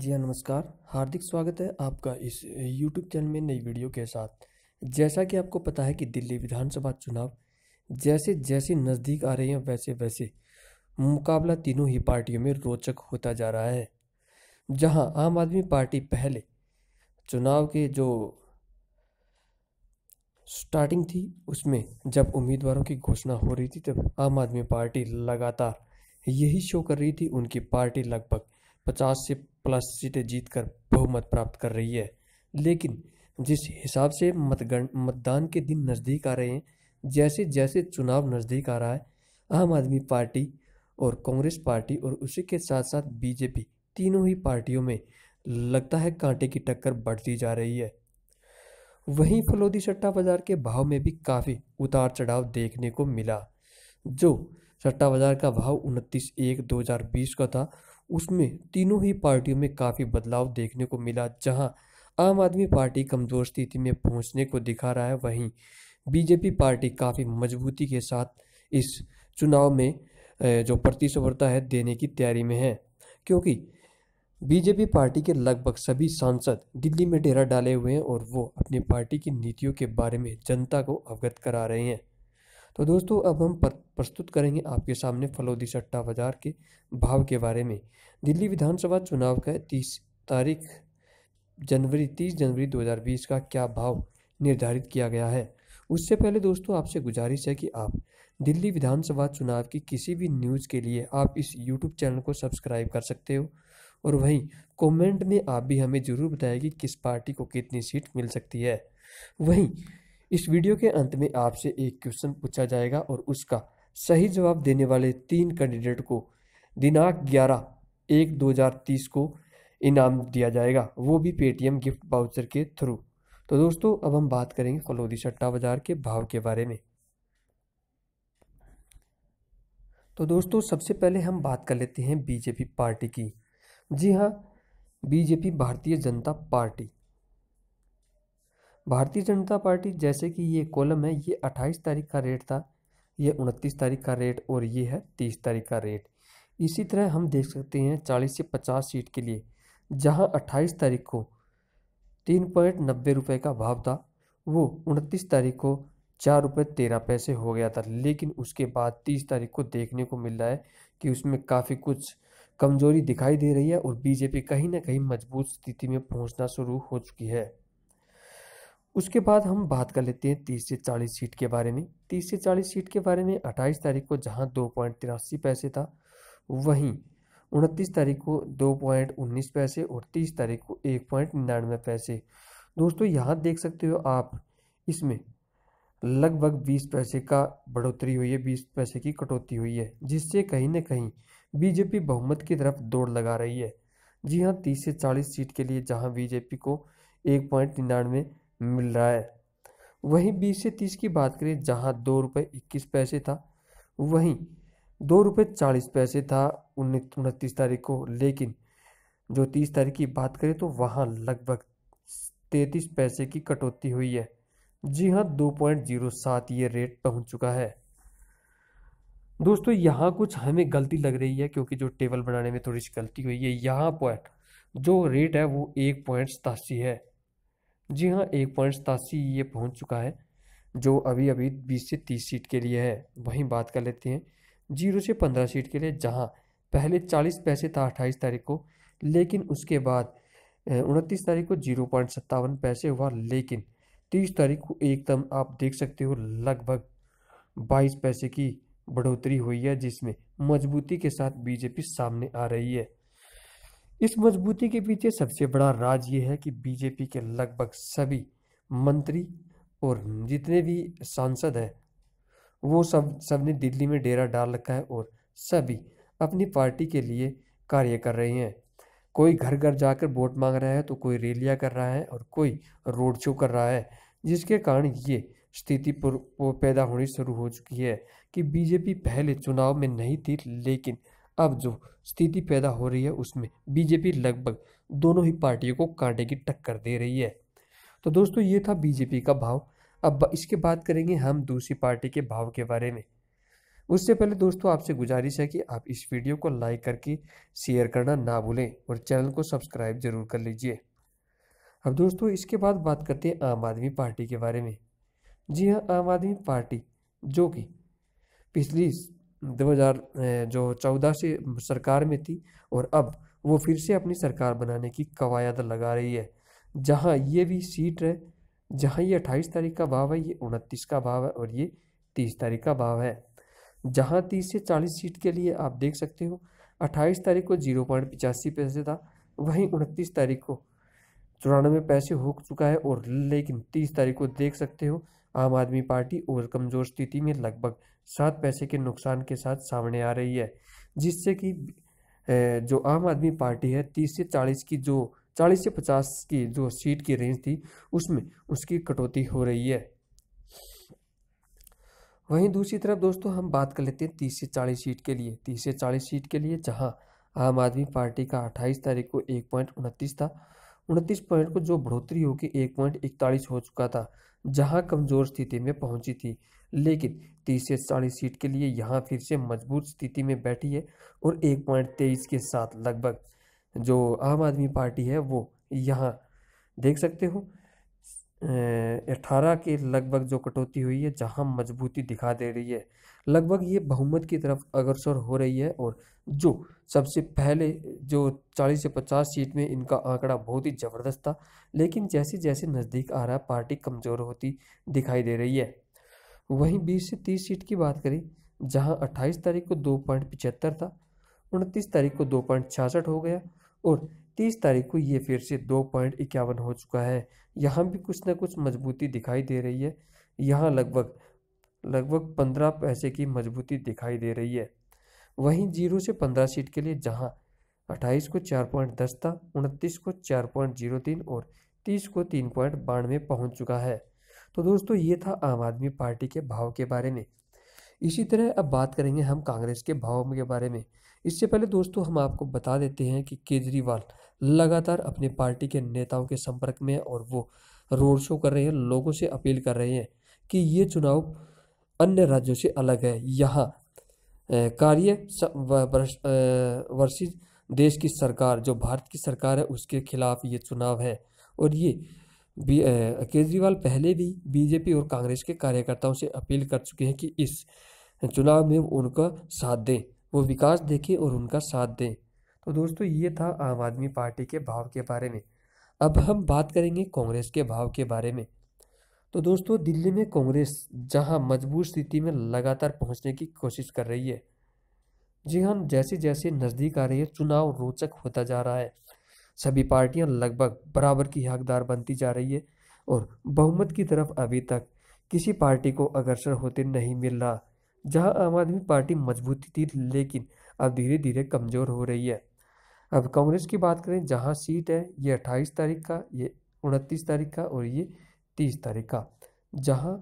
जी हाँ नमस्कार हार्दिक स्वागत है आपका इस यूट्यूब चैनल में नई वीडियो के साथ जैसा कि आपको पता है कि दिल्ली विधानसभा चुनाव जैसे जैसे नज़दीक आ रहे हैं वैसे वैसे मुकाबला तीनों ही पार्टियों में रोचक होता जा रहा है जहां आम आदमी पार्टी पहले चुनाव के जो स्टार्टिंग थी उसमें जब उम्मीदवारों की घोषणा हो रही थी तब आम आदमी पार्टी लगातार यही शो कर रही थी उनकी पार्टी लगभग पचास से प्लस सीटें जीत कर बहुमत प्राप्त कर रही है लेकिन जिस हिसाब से मतगण मतदान के दिन नज़दीक आ रहे हैं जैसे जैसे चुनाव नज़दीक आ रहा है आम आदमी पार्टी और कांग्रेस पार्टी और उसी के साथ साथ बीजेपी तीनों ही पार्टियों में लगता है कांटे की टक्कर बढ़ती जा रही है वहीं फलोदी सट्टा बाज़ार के भाव में भी काफ़ी उतार चढ़ाव देखने को मिला जो सट्टा बाज़ार का भाव उनतीस एक दो का था उसमें तीनों ही पार्टियों में काफ़ी बदलाव देखने को मिला जहां आम आदमी पार्टी कमज़ोर स्थिति में पहुंचने को दिखा रहा है वहीं बीजेपी पार्टी काफ़ी मजबूती के साथ इस चुनाव में जो प्रतिस्पर्धा है देने की तैयारी में है क्योंकि बीजेपी पार्टी के लगभग सभी सांसद दिल्ली में डेरा डाले हुए हैं और वो अपनी पार्टी की नीतियों के बारे में जनता को अवगत करा रहे हैं तो दोस्तों अब हम प्रस्तुत करेंगे आपके सामने फलोदी सट्टा बाजार के भाव के बारे में दिल्ली विधानसभा चुनाव का तीस तारीख जनवरी तीस जनवरी 2020 का क्या भाव निर्धारित किया गया है उससे पहले दोस्तों आपसे गुजारिश है कि आप दिल्ली विधानसभा चुनाव की किसी भी न्यूज़ के लिए आप इस यूट्यूब चैनल को सब्सक्राइब कर सकते हो और वहीं कमेंट में आप भी हमें ज़रूर बताएं कि किस पार्टी को कितनी सीट मिल सकती है वहीं इस वीडियो के अंत में आपसे एक क्वेश्चन पूछा जाएगा और उसका सही जवाब देने वाले तीन कैंडिडेट को दिनांक ग्यारह एक दो हज़ार तीस को इनाम दिया जाएगा वो भी पेटीएम गिफ्ट बाउचर के थ्रू तो दोस्तों अब हम बात करेंगे फलोदी सट्टा बाज़ार के भाव के बारे में तो दोस्तों सबसे पहले हम बात कर लेते हैं बीजेपी पार्टी की जी हाँ बीजेपी भारतीय जनता पार्टी भारतीय जनता पार्टी जैसे कि ये कॉलम है ये 28 तारीख का रेट था ये 29 तारीख का रेट और ये है 30 तारीख का रेट इसी तरह हम देख सकते हैं 40 से 50 सीट के लिए जहां 28 तारीख को तीन पॉइंट नब्बे रुपये का भाव था वो उनतीस तारीख को चार रुपये तेरह पैसे हो गया था लेकिन उसके बाद तीस तारीख को देखने को मिल रहा है कि उसमें काफ़ी कुछ कमजोरी दिखाई दे रही है और बीजेपी कहीं ना कहीं मजबूत स्थिति में पहुंचना शुरू हो चुकी है उसके बाद हम बात कर लेते हैं तीस से चालीस सीट के बारे में तीस से चालीस सीट के बारे में अट्ठाईस तारीख को जहाँ दो पॉइंट तिरासी पैसे था वहीं उनतीस तारीख को दो पॉइंट उन्नीस पैसे और तीस तारीख को एक पॉइंट निन्यानवे पैसे दोस्तों यहाँ देख सकते हो आप इसमें लगभग बीस पैसे का बढ़ोतरी हुई है बीस पैसे की कटौती हुई है जिससे कहीं ना कहीं बीजेपी बहुमत की तरफ दौड़ लगा रही है जी हाँ तीस से चालीस सीट के लिए जहाँ बीजेपी को एक पॉइंट निन्यानवे मिल रहा है वहीं बीस से तीस की बात करें जहाँ दो रुपये इक्कीस पैसे था वहीं दो रुपये चालीस पैसे था उनतीस तारीख को लेकिन जो तीस तारीख की बात करें तो वहाँ लगभग तैंतीस पैसे की कटौती हुई है जी हाँ दो पॉइंट जीरो सात ये रेट पहुँच चुका है दोस्तों यहाँ कुछ हमें गलती लग रही है क्योंकि जो टेबल बनाने में थोड़ी सी गलती हुई है यहाँ पॉइंट जो रेट है वो एक पॉइंट सतासी है जी हाँ एक पॉइंट सतासी ये पहुँच चुका है जो अभी अभी बीस से तीस सीट के लिए है वहीं बात कर लेते हैं जीरो से पंद्रह सीट के लिए जहाँ पहले चालीस पैसे था अट्ठाईस तारीख को लेकिन उसके बाद उनतीस तारीख को जीरो पॉइंट सत्तावन पैसे हुआ लेकिन तीस तारीख को एकदम आप देख सकते हो लगभग बाईस पैसे की बढ़ोतरी हुई है जिसमें मजबूती के साथ बीजेपी सामने आ रही है इस मजबूती के पीछे सबसे बड़ा राज ये है कि बीजेपी के लगभग सभी मंत्री और जितने भी सांसद हैं वो सब सब ने दिल्ली में डेरा डाल रखा है और सभी अपनी पार्टी के लिए कार्य कर रहे हैं कोई घर घर जाकर वोट मांग रहा है तो कोई रैलियाँ कर रहा है और कोई रोड शो कर रहा है जिसके कारण ये स्थिति पैदा होनी शुरू हो चुकी है कि बीजेपी पहले चुनाव में नहीं थी लेकिन अब जो स्थिति पैदा हो रही है उसमें बीजेपी लगभग दोनों ही पार्टियों को कांटे की टक्कर दे रही है तो दोस्तों ये था बीजेपी का भाव अब इसके बात करेंगे हम दूसरी पार्टी के भाव के बारे में उससे पहले दोस्तों आपसे गुजारिश है कि आप इस वीडियो को लाइक करके शेयर करना ना भूलें और चैनल को सब्सक्राइब जरूर कर लीजिए अब दोस्तों इसके बाद बात करते हैं आम आदमी पार्टी के बारे में जी हाँ आम आदमी पार्टी जो कि पिछली हज़ार जो चौदह से सरकार में थी और अब वो फिर से अपनी सरकार बनाने की कवायद लगा रही है जहाँ ये भी सीट है जहाँ ये अट्ठाईस तारीख का भाव है ये उनतीस का भाव है और ये तीस तारीख का भाव है जहाँ तीस से चालीस सीट के लिए आप देख सकते हो अट्ठाईस तारीख को जीरो पॉइंट पिचासी पैसे था वहीं उनतीस तारीख को चौरानवे पैसे हो चुका है और लेकिन तीस तारीख को देख सकते हो आम आदमी पार्टी और कमज़ोर स्थिति में लगभग सात पैसे के नुकसान के साथ सामने आ रही है जिससे कि जो आम आदमी पार्टी है तीस से चालीस की जो चालीस से पचास की जो सीट की रेंज थी उसमें उसकी कटौती हो रही है वहीं दूसरी तरफ दोस्तों हम बात कर लेते हैं तीस से चालीस सीट के लिए तीस से चालीस सीट के लिए जहां आम आदमी पार्टी का अट्ठाईस तारीख को एक पॉइंट उनतीस था उनतीस पॉइंट को जो बढ़ोतरी होकर एक पॉइंट इकतालीस हो चुका था जहां कमजोर स्थिति में पहुंची थी लेकिन तीस से चालीस सीट के लिए यहां फिर से मजबूत स्थिति में बैठी है और एक पॉइंट तेईस के साथ लगभग जो आम आदमी पार्टी है वो यहाँ देख सकते हो अठारह के लगभग जो कटौती हुई है जहां मजबूती दिखा दे रही है लगभग ये बहुमत की तरफ अग्रसर हो रही है और जो सबसे पहले जो 40 से 50 सीट में इनका आंकड़ा बहुत ही ज़बरदस्त था लेकिन जैसे जैसे नज़दीक आ रहा पार्टी कमज़ोर होती दिखाई दे रही है वहीं 20 से 30 सीट की बात करें जहां 28 तारीख को दो पॉइंट था उनतीस तारीख को दो पॉइंट छियासठ हो गया और तीस तारीख को ये फिर से दो पॉइंट इक्यावन हो चुका है यहाँ भी कुछ ना कुछ मजबूती दिखाई दे रही है यहाँ लगभग लगभग पंद्रह पैसे की मजबूती दिखाई दे रही है वहीं जीरो से पंद्रह सीट के लिए जहाँ अट्ठाईस को चार पॉइंट दस था उनतीस को चार पॉइंट जीरो तीन और तीस को तीन पॉइंट बानवे पहुँच चुका है तो दोस्तों ये था आम आदमी पार्टी के भाव के बारे में इसी तरह अब बात करेंगे हम कांग्रेस के भाव के बारे में इससे पहले दोस्तों हम आपको बता देते हैं कि केजरीवाल लगातार अपने पार्टी के नेताओं के संपर्क में और वो रोड शो कर रहे हैं लोगों से अपील कर रहे हैं कि ये चुनाव अन्य राज्यों से अलग है यहाँ कार्य वर्षित देश की सरकार जो भारत की सरकार है उसके खिलाफ ये चुनाव है और ये केजरीवाल पहले भी बीजेपी और कांग्रेस के कार्यकर्ताओं से अपील कर चुके हैं कि इस चुनाव में उनका साथ दें वो विकास देखें और उनका साथ दें तो दोस्तों ये था आम आदमी पार्टी के भाव के बारे में अब हम बात करेंगे कांग्रेस के भाव के बारे में तो दोस्तों दिल्ली में कांग्रेस जहां मजबूत स्थिति में लगातार पहुंचने की कोशिश कर रही है जी हाँ जैसे जैसे नज़दीक आ रही है चुनाव रोचक होता जा रहा है सभी पार्टियां लगभग बराबर की हकदार बनती जा रही है और बहुमत की तरफ अभी तक किसी पार्टी को अग्रसर होते नहीं मिल रहा जहां आम आदमी पार्टी मजबूती थी लेकिन अब धीरे धीरे कमज़ोर हो रही है अब कांग्रेस की बात करें जहां सीट है ये अट्ठाईस तारीख का ये उनतीस तारीख का और ये तीस तारीख का जहाँ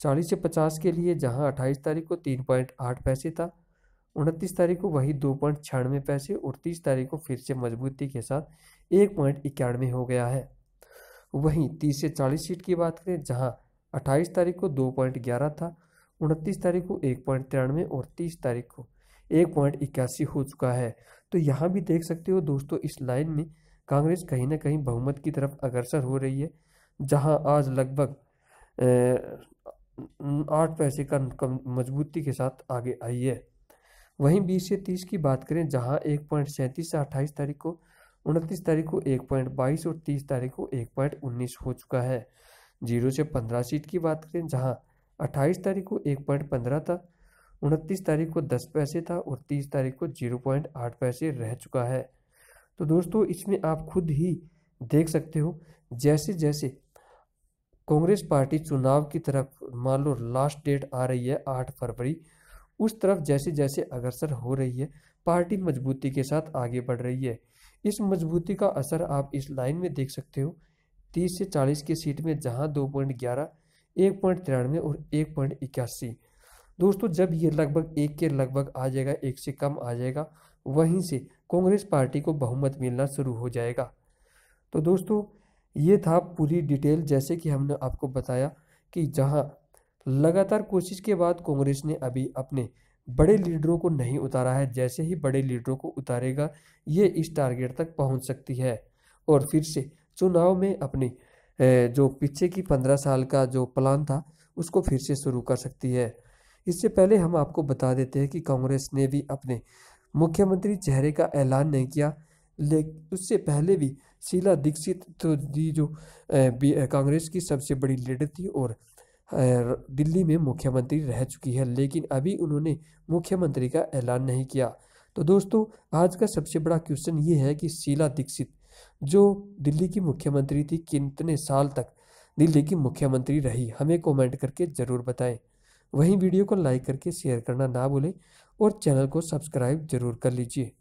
चालीस से पचास के लिए जहाँ अट्ठाईस तारीख को तीन पॉइंट आठ पैसे था उनतीस तारीख को वही दो पॉइंट छियानवे पैसे और तीस तारीख को फिर से मजबूती के साथ एक पॉइंट इक्यानवे हो गया है वहीं तीस से चालीस सीट की बात करें जहां अट्ठाईस तारीख को दो पॉइंट ग्यारह था उनतीस तारीख को एक पॉइंट तिरानवे और तीस तारीख को एक पॉइंट इक्यासी हो चुका है तो यहाँ भी देख सकते हो दोस्तों इस लाइन में कांग्रेस कहीं ना कहीं बहुमत की तरफ अग्रसर हो रही है जहाँ आज लगभग आठ पैसे का मजबूती के साथ आगे आई है वहीं बीस से तीस की बात करें जहाँ एक पॉइंट सैंतीस से अट्ठाईस तारीख को उनतीस तारीख को एक पॉइंट बाईस और तीस तारीख को एक पॉइंट उन्नीस हो चुका है जीरो से पंद्रह सीट की बात करें जहाँ अट्ठाईस तारीख को एक पॉइंट पंद्रह था उनतीस तारीख को दस पैसे था और तीस तारीख को जीरो पॉइंट आठ पैसे रह चुका है तो दोस्तों इसमें आप खुद ही देख सकते हो जैसे जैसे कांग्रेस पार्टी चुनाव की तरफ मान लो लास्ट डेट आ रही है आठ फरवरी उस तरफ जैसे जैसे अग्रसर हो रही है पार्टी मजबूती के साथ आगे बढ़ रही है इस मजबूती का असर आप इस लाइन में देख सकते हो तीस से चालीस की सीट में जहां दो पॉइंट ग्यारह एक पॉइंट तिरानवे और एक पॉइंट इक्यासी दोस्तों जब ये लगभग एक के लगभग आ जाएगा एक से कम आ जाएगा वहीं से कांग्रेस पार्टी को बहुमत मिलना शुरू हो जाएगा तो दोस्तों ये था पूरी डिटेल जैसे कि हमने आपको बताया कि जहां लगातार कोशिश के बाद कांग्रेस ने अभी अपने बड़े लीडरों को नहीं उतारा है जैसे ही बड़े लीडरों को उतारेगा ये इस टारगेट तक पहुंच सकती है और फिर से चुनाव में अपनी जो पीछे की पंद्रह साल का जो प्लान था उसको फिर से शुरू कर सकती है इससे पहले हम आपको बता देते हैं कि कांग्रेस ने भी अपने मुख्यमंत्री चेहरे का ऐलान नहीं किया लेकिन उससे पहले भी शीला दीक्षित तो दी जो कांग्रेस की सबसे बड़ी लीडर थी और दिल्ली में मुख्यमंत्री रह चुकी है लेकिन अभी उन्होंने मुख्यमंत्री का ऐलान नहीं किया तो दोस्तों आज का सबसे बड़ा क्वेश्चन ये है कि शीला दीक्षित जो दिल्ली की मुख्यमंत्री थी कितने साल तक दिल्ली की मुख्यमंत्री रही हमें कमेंट करके ज़रूर बताएं वहीं वीडियो को लाइक करके शेयर करना ना भूलें और चैनल को सब्सक्राइब जरूर कर लीजिए